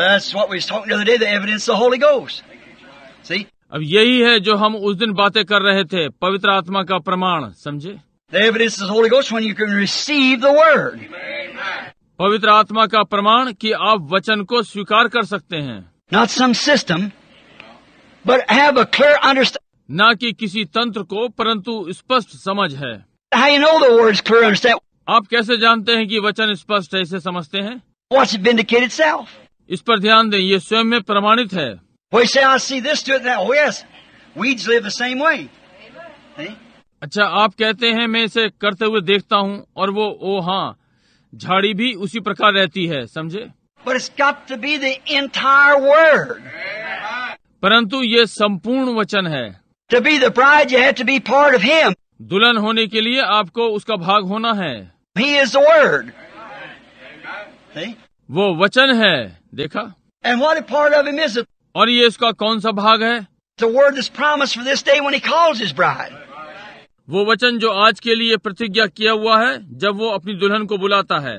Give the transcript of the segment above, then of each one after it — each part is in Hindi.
that's what we was talking the other day, the evidence the Holy Ghost. See? अब यही है जो हम उस दिन बातें कर रहे थे पवित्र आत्मा का प्रमाण समझे The evidence is Holy Ghost when you can receive the word. पवित्र आत्मा का प्रमाण कि आप वचन को स्वीकार कर सकते हैं Not some system, but have a clear understanding. न कि किसी तंत्र को परंतु स्पष्ट समझ है How you know the word is clear understand? आप कैसे जानते हैं कि वचन स्पष्ट है इसे समझते हैं What's it vindicated itself? इस पर ध्यान दें ये स्वयं में प्रमाणित है अच्छा आप कहते हैं मैं इसे करते हुए देखता हूँ और वो ओ हाँ झाड़ी भी उसी प्रकार रहती है समझे परंतु ये संपूर्ण वचन है दुल्हन होने के लिए आपको उसका भाग होना है He is the Word. वो वचन है देखा And what a part of him is it? और ये इसका कौन सा भाग है The word is promised for this day when he calls his bride. वो वचन जो आज के लिए प्रतिज्ञा किया हुआ है जब वो अपनी दुल्हन को बुलाता है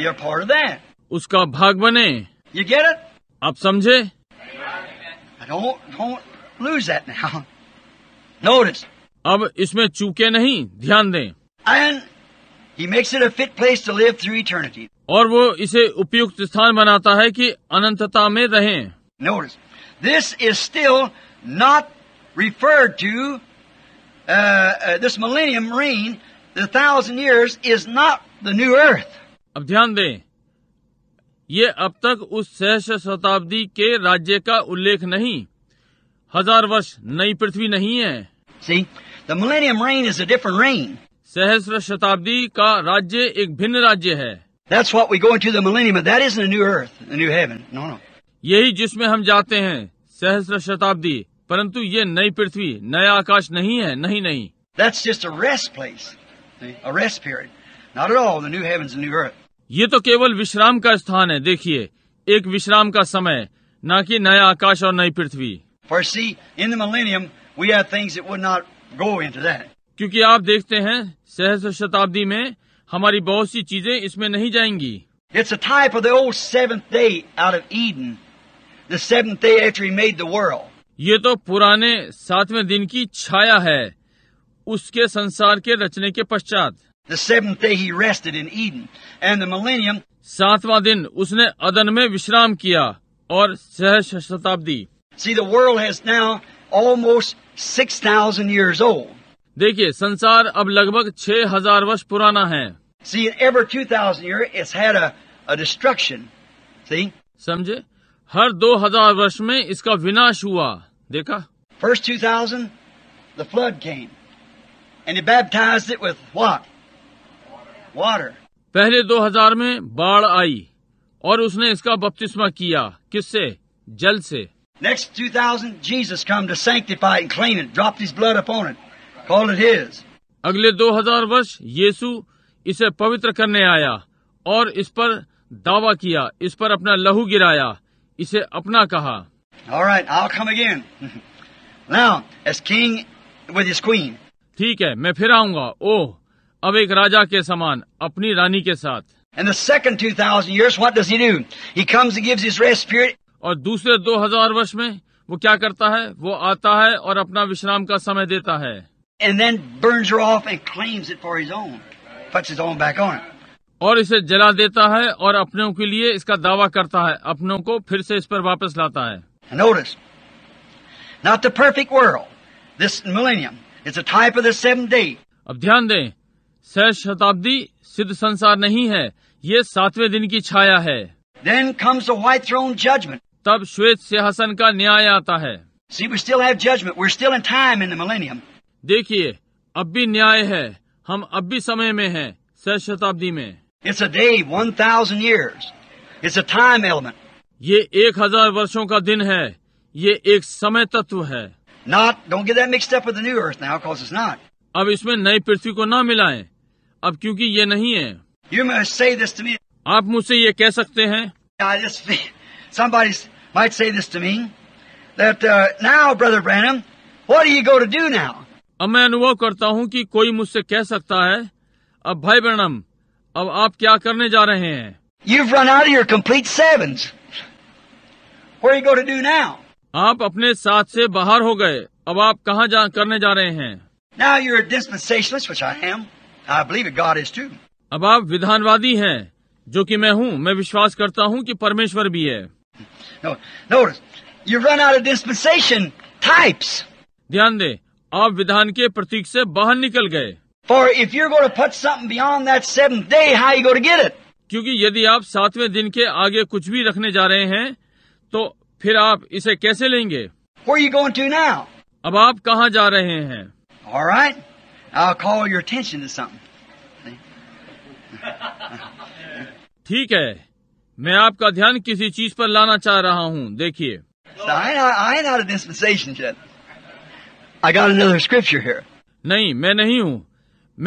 You're part of that. उसका भाग बने You get it? आप समझे Don't, don't lose that now. Notice. अब इसमें चूके नहीं ध्यान दें And He makes it a fit place to live through eternity. और वो इसे उपयुक्त स्थान बनाता है कि अनंतता में रहें। Notice, this is still not referred to. Uh, uh, this millennium reign, the thousand years, is not the new earth. अब ध्यान दें, ये अब तक उस सहस्र शताब्दी के राज्य का उल्लेख नहीं हजार वर्ष नई पृथ्वी नहीं है See, the millennium reign is a different reign. सहस्र शताब्दी का राज्य एक भिन्न राज्य है यही जिसमें हम जाते हैं सहस्र शताब्दी परंतु ये नई पृथ्वी नया आकाश नहीं है नहीं नहीं That's just a rest place, a rest period. Not at all the new heavens and new earth. ये तो केवल विश्राम का स्थान है देखिए एक विश्राम का समय न कि नया आकाश और नई पृथ्वी For see, in the millennium, we have things that would not go into that. क्योंकि आप देखते हैं सहस शताब्दी में हमारी बहुत सी चीजें इसमें नहीं जाएंगी it's a type Eden the seventh day after the world ये तो पुराने सातवें दिन की छाया है उसके संसार के रचने के पश्चात the seven day he rested in Eden and the millennium सातवां दिन उसने अदन में विश्राम किया और सहस शताब्दी see the world has now almost 6000 years old देखिए संसार अब लगभग 6000 वर्ष पुराना है डिस्ट्रक्शन समझे हर 2000 वर्ष में इसका विनाश हुआ देखा first two thousand the flood came and baptize with what पहले 2000 में बाढ़ आई और उसने इसका बपतिस्मा किया किससे जल से next two thousand Jesus come to sanctify drop this blood upon called it his. अगले 2000 वर्ष यीशु इसे पवित्र करने आया और इस पर दावा किया इस पर अपना लहू गिराया इसे अपना कहा right, I'll come again. Now, as king with his queen. ठीक है मैं फिर आऊंगा ओह अब एक राजा के समान अपनी रानी के साथ And the second 2,000 years, what does he do? He comes and gives his rest और दूसरे 2000 वर्ष में वो क्या करता है वो आता है और अपना विश्राम का समय देता है और इसे जला देता है और अपनों के लिए इसका दावा करता है अपनों को फिर से इस पर वापस लाता है अब ध्यान दें सह शताब्दी सिद्ध संसार नहीं है ये सातवें दिन की छाया है then comes white throne judgment तब श्वेत सिंहासन का न्याय आता है देखिए अब भी न्याय है हम अब भी समय में है सह शताब्दी में it's a day one thousand years it's a time element ये एक हजार वर्षो का दिन है ये एक समय तत्व है not don't get that mixed up with the new earth now because it's not अब इसमें नई पृथ्वी को ना मिलाएं अब क्योंकि ये नहीं है you must say this to me आप मुझसे ये कह सकते हैं somebody might say this to me that uh, now brother branham what are you going to do now अब मैं अनुभव करता हूं कि कोई मुझसे कह सकता है अब भाई ब्रणम अब आप क्या करने जा रहे हैं You've run out of your complete sevens. Where are you going to do now? आप अपने साथ से बाहर हो गए अब आप कहाँ जा करने जा रहे हैं Now you're a dispensationalist, which I am. I believe that God is too. अब आप विधानवादी हैं जो कि मैं हूँ मैं विश्वास करता हूँ कि परमेश्वर भी है no, notice, you've run out of dispensation types. ध्यान दें आप विधान के प्रतीक से बाहर निकल गए क्योंकि यदि आप सातवें दिन के आगे कुछ भी रखने जा रहे हैं तो फिर आप इसे कैसे लेंगे कोई are you going अब आप कहाँ जा रहे हैं All right. ठीक है मैं आपका ध्यान किसी चीज पर लाना चाह रहा हूँ देखिए I got another scripture here. नहीं मैं नहीं हूँ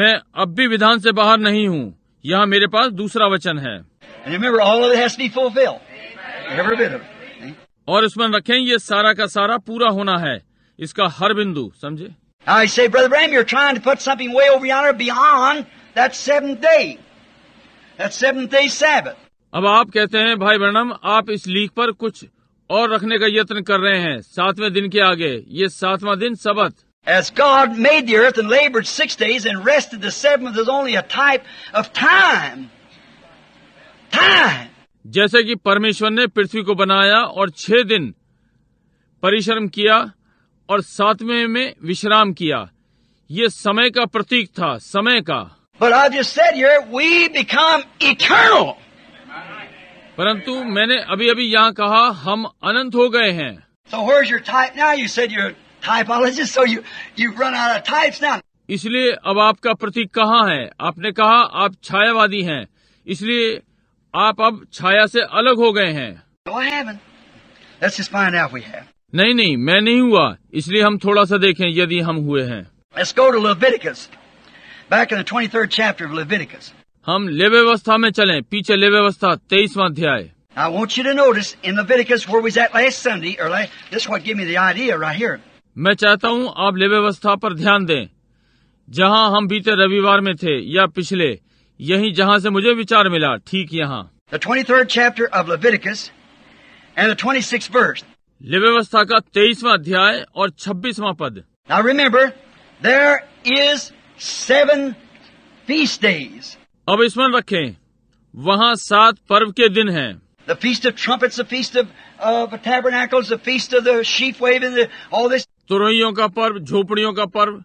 मैं अब भी विधान से बाहर नहीं हूँ यहाँ मेरे पास दूसरा वचन है और इसमें रखें ये सारा का सारा पूरा होना है इसका हर बिंदु समझे अब आप कहते हैं भाई ब्रनम आप इस लीक पर कुछ और रखने का यत्न कर रहे हैं सातवें दिन के आगे ये सातवां दिन सबत As God made the earth and labored six days and rested the seventh is only a type of time. Time. जैसे कि परमेश्वर ने पृथ्वी को बनाया और छह दिन परिश्रम किया और सातवें में विश्राम किया ये समय का प्रतीक था समय का But I just said here, we become eternal. परंतु मैंने अभी अभी यहाँ कहा हम अनंत हो गए हैं इसलिए अब आपका प्रतीक कहाँ है आपने कहा आप छायावादी हैं इसलिए आप अब छाया से अलग हो गए हैं नहीं नहीं मैं नहीं हुआ इसलिए हम थोड़ा सा देखें यदि हम हुए हैं हम व्यवस्था में चलें पीछे व्यवस्था तेईसवा अध्याय I want you to notice in Leviticus where we was at last Sunday, or last, this is what gave me the idea right here. मैं चाहता हूँ आप व्यवस्था पर ध्यान दें जहाँ हम बीते रविवार में थे या पिछले यही जहाँ से मुझे विचार मिला ठीक यहाँ The 23rd chapter of Leviticus and the 26th verse. व्यवस्था का तेईसवा अध्याय और छब्बीसवा पद Now remember, there is seven feast days. अब स्मरण रखें वहाँ सात पर्व के दिन हैं The feast of trumpets, the feast of, of tabernacles, the feast of the sheaf waving, the, all this. तुरहियों का पर्व झोपड़ियों का पर्व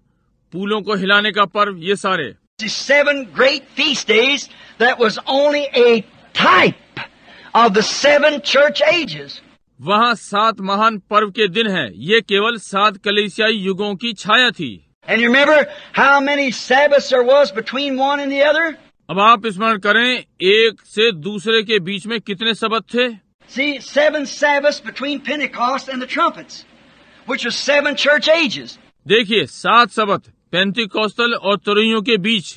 पुलों को हिलाने का पर्व ये सारे seven great feast days that was only a type of the seven church ages. वहाँ सात महान पर्व के दिन हैं ये केवल सात कलेसियाई युगों की छाया थी And you remember how many Sabbaths there was between one and the other? अब आप स्मरण करें एक से दूसरे के बीच में कितने शब्द थे See, seven Sabbaths between Pentecost and the trumpets, which was seven church ages. देखिए सात शब्द पेंटिकॉस्टल और तुरइयों के बीच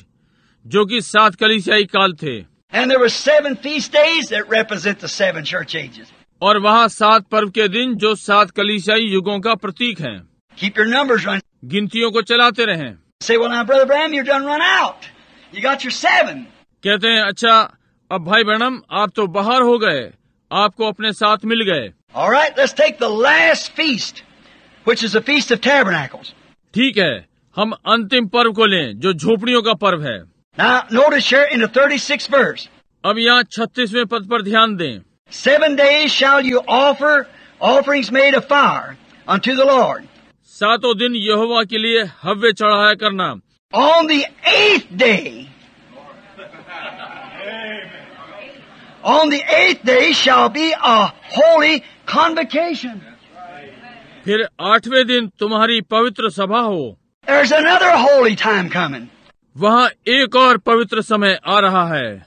जो कि सात कलिसियाई काल थे And there were seven feast days that represent the seven church ages. और वहाँ सात पर्व के दिन जो सात कलीसियाई युगों का प्रतीक हैं। Keep your numbers running. गिनतियों को चलाते रहें। Say, well now, brother Bram, you're done run out. You got your seven. कहते हैं अच्छा अब भाई बहनम आप तो बाहर हो गए आपको अपने साथ मिल गए ठीक है हम अंतिम पर्व को लें जो झोपड़ियों का पर्व है Now, here in the अब यहाँ छत्तीसवें पद पर ध्यान दें seven days shall you offer offering made a fire unto the Lord सातों दिन यहोवा के लिए हव्य चढ़ाया करना on the eighth day. On the eighth day shall be a holy convocation. फिर आठवें दिन तुम्हारी पवित्र सभा हो There's another holy time coming. वहाँ एक और पवित्र समय आ रहा है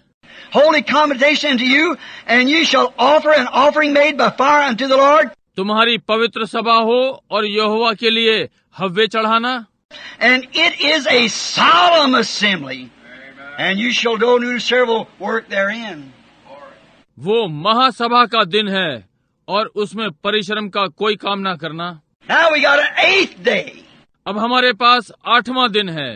Holy convocation to you, and you shall offer an offering made by fire unto the Lord. तुम्हारी पवित्र सभा हो और यहोवा के लिए हव्वे चढ़ाना And it is a solemn assembly. And you shall do new several work therein. वो महासभा का दिन है और उसमें परिश्रम का कोई काम ना करना Now we got an eighth day. अब हमारे पास आठवां दिन है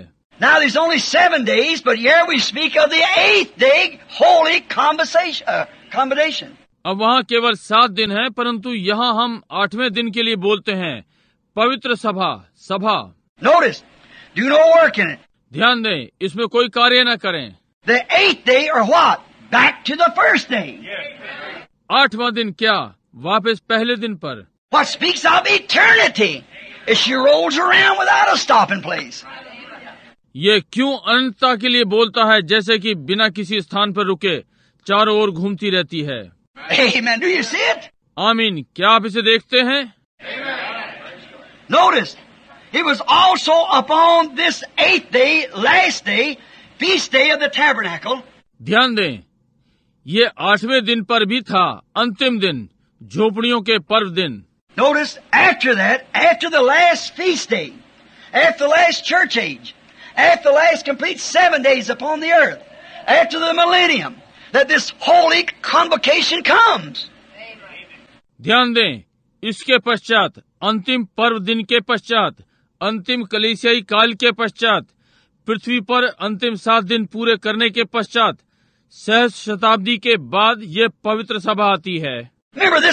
Now there's only seven days, but here we speak of the eighth day, holy conversation, uh, combination. अब वहाँ केवल सात दिन है परंतु यहाँ हम आठवें दिन के लिए बोलते हैं पवित्र सभा सभा Notice, do no work in it. ध्यान दें इसमें कोई कार्य न करें The eighth day or what? Back to the first day. आठवां दिन क्या वापस पहले दिन पर What speaks of eternity? It she rolls around without a stopping place. ये क्यों अनंतता के लिए बोलता है जैसे कि बिना किसी स्थान पर रुके चारों ओर घूमती रहती है Amen. Do you see it? आमीन क्या आप इसे देखते हैं Notice, It was also upon this eighth day, last day, feast day of the tabernacle. ध्यान दें ये आठवें दिन पर भी था अंतिम दिन झोपड़ियों के पर्व दिन Notice after that, after the last feast day, after the last church age, after the last complete seven days upon the earth, after the millennium, that this holy convocation comes. ध्यान दें इसके पश्चात अंतिम पर्व दिन के पश्चात अंतिम कलेशियाई काल के पश्चात पृथ्वी पर अंतिम सात दिन पूरे करने के पश्चात सह शताब्दी के बाद ये पवित्र सभा आती है Remember,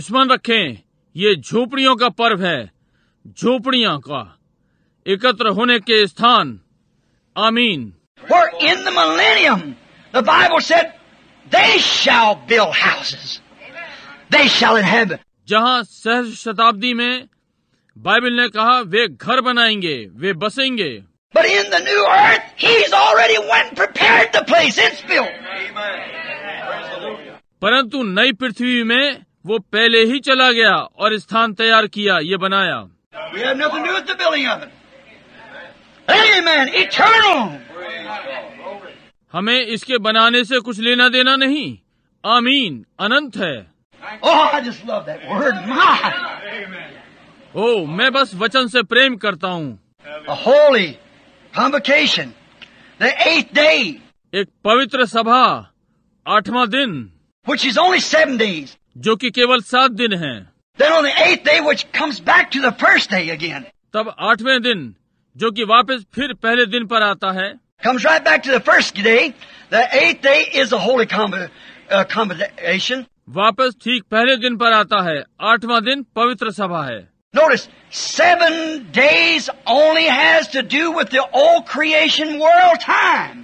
स्मरण रखें ये झोपड़ियों का पर्व है झोपड़ियों का एकत्र होने के स्थान आमीन in the millennium the Bible said They shall build houses. They shall inhabit. जहां सहज शताब्दी में बाइबल ने कहा वे घर बनाएंगे वे बसेंगे But in the new earth, he's already went prepared the place. It's built. परंतु नई पृथ्वी में वो पहले ही चला गया और स्थान तैयार किया ये बनाया We have nothing to do with the building of it. Amen. Eternal. हमें इसके बनाने से कुछ लेना देना नहीं आमीन अनंत है ओ oh, मैं बस वचन से प्रेम करता हूँ होली एक पवित्र सभा आठवां दिन which is only seven जो कि केवल सात दिन है फर्स्ट on अगेन तब आठवें दिन जो कि वापस फिर पहले दिन पर आता है Comes right back to the first day. The eighth day is the holy accommodation. वापस ठीक पहले दिन पर आता है आठवां दिन पवित्र सभा है Notice, seven days only has to do with the old creation world time.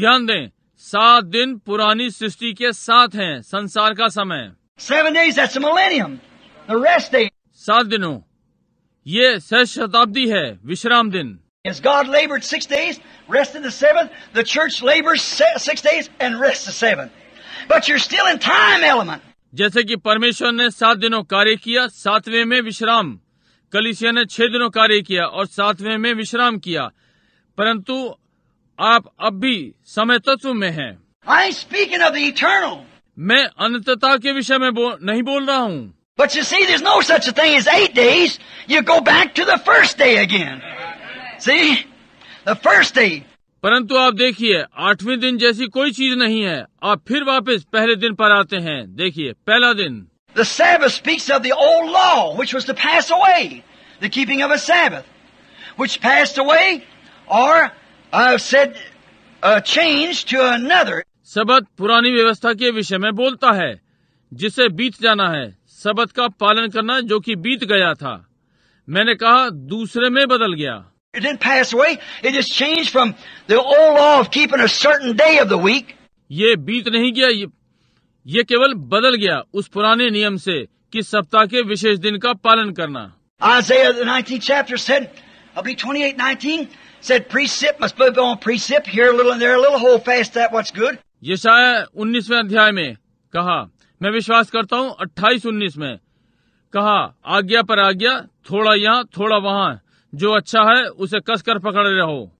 ध्यान दें सात दिन पुरानी सृष्टि के साथ हैं संसार का समय Seven days, that's a millennium. The rest day. सात दिनों ये सह शताब्दी है विश्राम दिन As God labored six days, rested the seventh, the church labors six days and rests the seventh. But you're still in time element. जैसे कि परमेश्वर ने सात दिनों कार्य किया सातवें में विश्राम कलिसिया ने छह दिनों कार्य किया और सातवें में विश्राम किया परंतु आप अब भी समय तत्व में हैं। I speaking of the eternal. मैं अनंतता के विषय में बो, नहीं बोल रहा हूँ But you see, there's no such a thing as eight days. You go back to the first day again. First The परंतु आप देखिए आठवीं दिन जैसी कोई चीज नहीं है आप फिर वापस पहले दिन पर आते हैं देखिए पहला दिन दिनिंग सबत uh, uh, पुरानी व्यवस्था के विषय में बोलता है जिसे बीत जाना है सबत का पालन करना जो कि बीत गया था मैंने कहा दूसरे में बदल गया It didn't pass away. It just changed from the old law of keeping a certain day of the week. ये बीत नहीं गया ये, ये केवल बदल गया उस पुराने नियम से कि सप्ताह के विशेष दिन का पालन करना Isaiah the 19th chapter said, I believe 28:19 said precept must be on precept here a little and there a little hold fast that what's good. यशाया 19वें अध्याय में कहा मैं विश्वास करता हूँ 28 19 में कहा आज्ञा पर आज्ञा थोड़ा यहाँ थोड़ा वहाँ जो अच्छा है उसे कस कर पकड़ रहो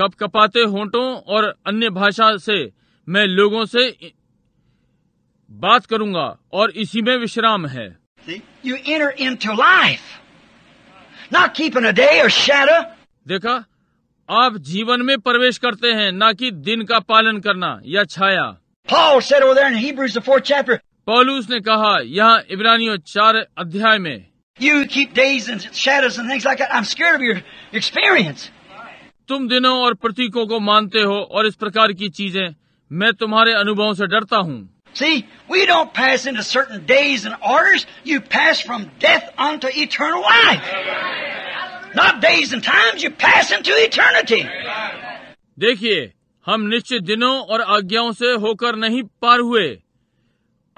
कप कपाते होटो और अन्य भाषा से मैं लोगों से बात करूंगा और इसी में विश्राम है you inner in to life ना की देखा आप जीवन में प्रवेश करते हैं ना कि दिन का पालन करना या छाया पौलूस ने कहा यहाँ इब्रानियों चार अध्याय में You keep days and shadows and things like that. I'm scared of your experience. तुम दिनों और प्रतीकों को मानते हो और इस प्रकार की चीजें मैं तुम्हारे अनुभवों से डरता हूँ See, we don't pass into certain days and orders. You pass from death unto eternal life. Not days and times, you pass into eternity. देखिए हम निश्चित दिनों और आज्ञाओं से होकर नहीं पार हुए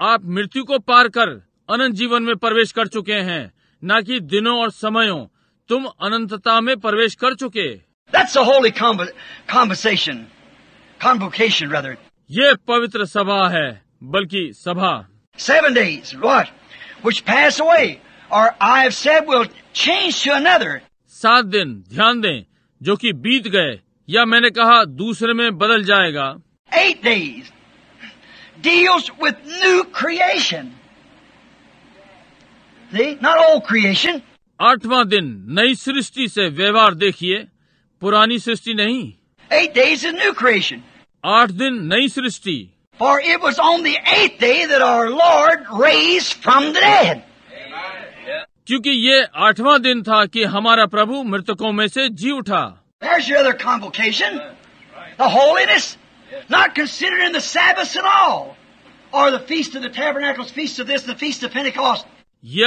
आप मृत्यु को पार कर अनंत जीवन में प्रवेश कर चुके हैं न कि दिनों और समयों तुम अनंतता में प्रवेश कर चुके convocation ये पवित्र सभा है बल्कि सभा seven days what? Which pass away, or I have said सात दिन ध्यान दें जो कि बीत गए या मैंने कहा दूसरे में बदल जाएगा Eight days, deals with new creation. See, not old creation. आठवां दिन नई सृष्टि से व्यवहार देखिए पुरानी सृष्टि नहीं Eight days is new creation. आठ दिन नई सृष्टि For it was on the eighth day that our Lord raised from the dead. क्योंकि ये आठवां दिन था कि हमारा प्रभु मृतकों में से जी उठा There's your other convocation. The holiness, not considered in the Sabbaths at all. or the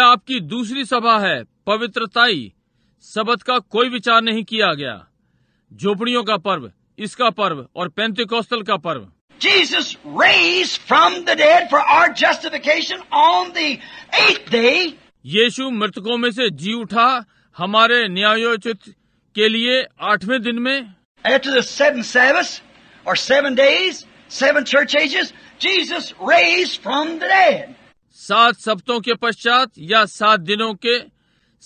आपकी दूसरी सभा है पवित्रताई सबत का कोई विचार नहीं किया गया झोपड़ियों का पर्व इसका पर्व और पेंतिकोस्तल का पर्व Jesus raised from the dead for our justification on the eighth day. यीशु मृतकों में से जी उठा हमारे न्यायोचित के लिए आठवें दिन में After the seven Sabbaths or seven days, seven church ages, Jesus raised from the dead. सात सप्तों के पश्चात या सात दिनों के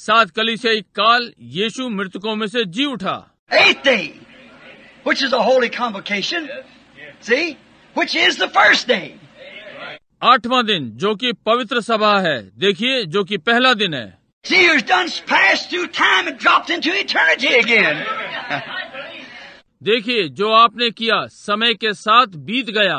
सात कली से एक काल यीशु मृतकों में से जी उठा आठवां दिन जो कि पवित्र सभा है देखिए जो कि पहला दिन है देखिए जो आपने किया समय के साथ बीत गया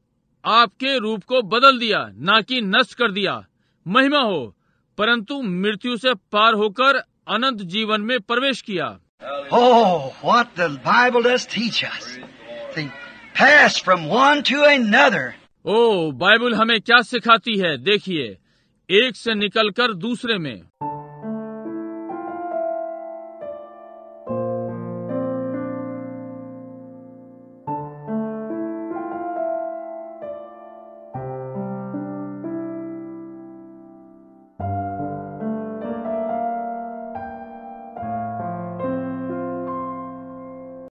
आपके रूप को बदल दिया न कि नष्ट कर दिया महिमा हो परंतु मृत्यु से पार होकर अनंत जीवन में प्रवेश किया Oh, ओ बाइबल हमें क्या सिखाती है देखिए एक से निकलकर दूसरे में